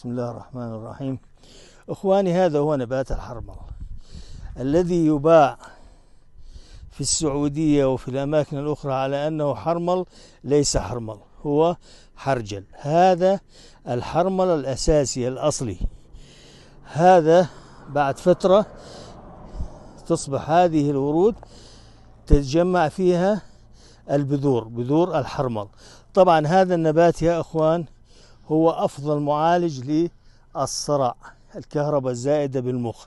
بسم الله الرحمن الرحيم اخواني هذا هو نبات الحرمل الذي يباع في السعودية وفي الأماكن الأخرى على أنه حرمل ليس حرمل هو حرجل هذا الحرمل الأساسي الأصلي هذا بعد فترة تصبح هذه الورود تتجمع فيها البذور بذور الحرمل طبعا هذا النبات يا أخوان هو أفضل معالج للصرع الكهرباء الزائدة بالمخ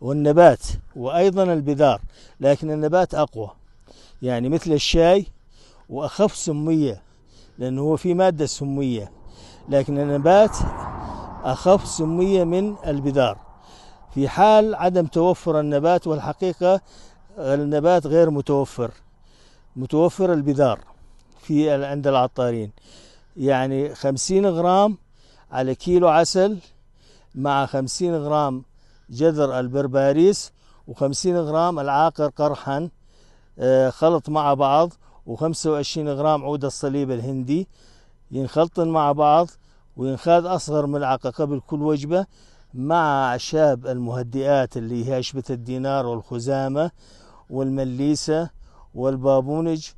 والنبات وأيضا البذار لكن النبات أقوى يعني مثل الشاي وأخف سمية لأنه هو في مادة سمية لكن النبات أخف سمية من البذار في حال عدم توفر النبات والحقيقة النبات غير متوفر متوفر البذار في عند العطارين يعني خمسين غرام على كيلو عسل مع خمسين غرام جذر البرباريس وخمسين غرام العاقر قرحا آه، خلط مع بعض وخمسة وعشرين غرام عود الصليب الهندي ينخلطن مع بعض وينخاد أصغر ملعقة قبل كل وجبة مع أعشاب المهدئات اللي هي عشبة الدينار والخزامة والمليسة والبابونج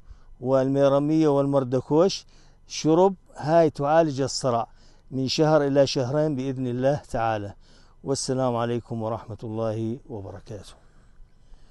والميرمية والمردكوش شرب هاي تعالج الصرع من شهر إلى شهرين بإذن الله تعالى والسلام عليكم ورحمة الله وبركاته